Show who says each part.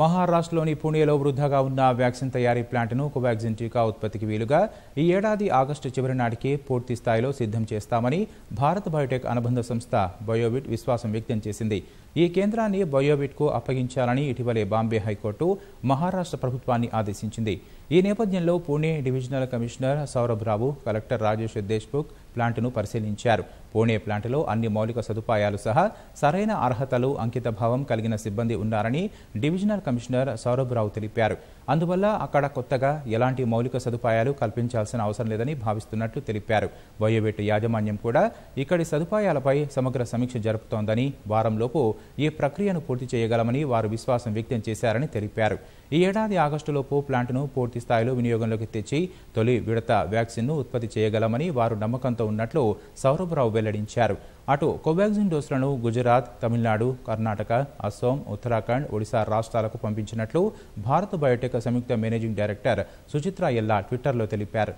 Speaker 1: మహారాష్ట్రలోని పుణేలో వృద్ధగా ఉన్న వ్యాక్సిన్ తయారీ ప్లాంట్ను కోవాక్సిన్ టీకా ఉత్పత్తికి వీలుగా ఈ ఏడాది ఆగస్టు చివరి నాటికి పూర్తి స్థాయిలో సిద్ధం చేస్తామని భారత్ బయోటెక్ అనుబంధ సంస్థ బయోవిట్ విశ్వాసం వ్యక్తం చేసింది ఈ కేంద్రాన్ని బయోబిట్కు అప్పగించాలని ఇటీవలే బాంబే హైకోర్టు మహారాష్ట్ర ప్రభుత్వాన్ని ఆదేశించింది ఈ నేపథ్యంలో Pune divisional commissioner Saurabh Rao collector Rajesh Deshmukh ప్లాంట్ను పరిశీలించారు పూణే ప్లాంట్లో అన్ని మౌలిక సదుపాయాలు సహా సరైన అర్హతలు అంకితభావం కలిగిన సిబ్బంది ఉన్నారని డివిజనల్ కమిషనర్ సౌరభ్ రావు తెలిపారు అందువల్ల అక్కడ కొత్తగా ఎలాంటి మౌలిక సదుపాయాలు కల్పించాల్సిన అవసరం లేదని భావిస్తున్నట్లు తెలిపారు బయోబిట్ యాజమాన్యం కూడా ఇక్కడి సదుపాయాలపై సమగ్ర సమీక్ష జరుపుతోందని వారంలోపు ఈ ప్రక్రియను పూర్తి చేయగలమని వారు విశ్వాసం వ్యక్తం చేశారని తెలిపారు ఈ ఏడాది ఆగస్టులోపు ప్లాంట్ను పూర్తి స్థాయిలో వినియోగంలోకి తెచ్చి తొలి విడత వ్యాక్సిన్ను ఉత్పత్తి చేయగలమని వారు నమ్మకంతో ఉన్నట్లు సౌరభరావు వెల్లడించారు అటు కోవాక్సిన్ డోసులను గుజరాత్ తమిళనాడు కర్ణాటక అస్సోం ఉత్తరాఖండ్ ఒడిశా రాష్ట్రాలకు పంపించినట్లు భారత్ బయోటెక్ సంయుక్త మేనేజింగ్ డైరెక్టర్ సుచిత్ర ఎల్లా ట్విట్టర్లో తెలిపారు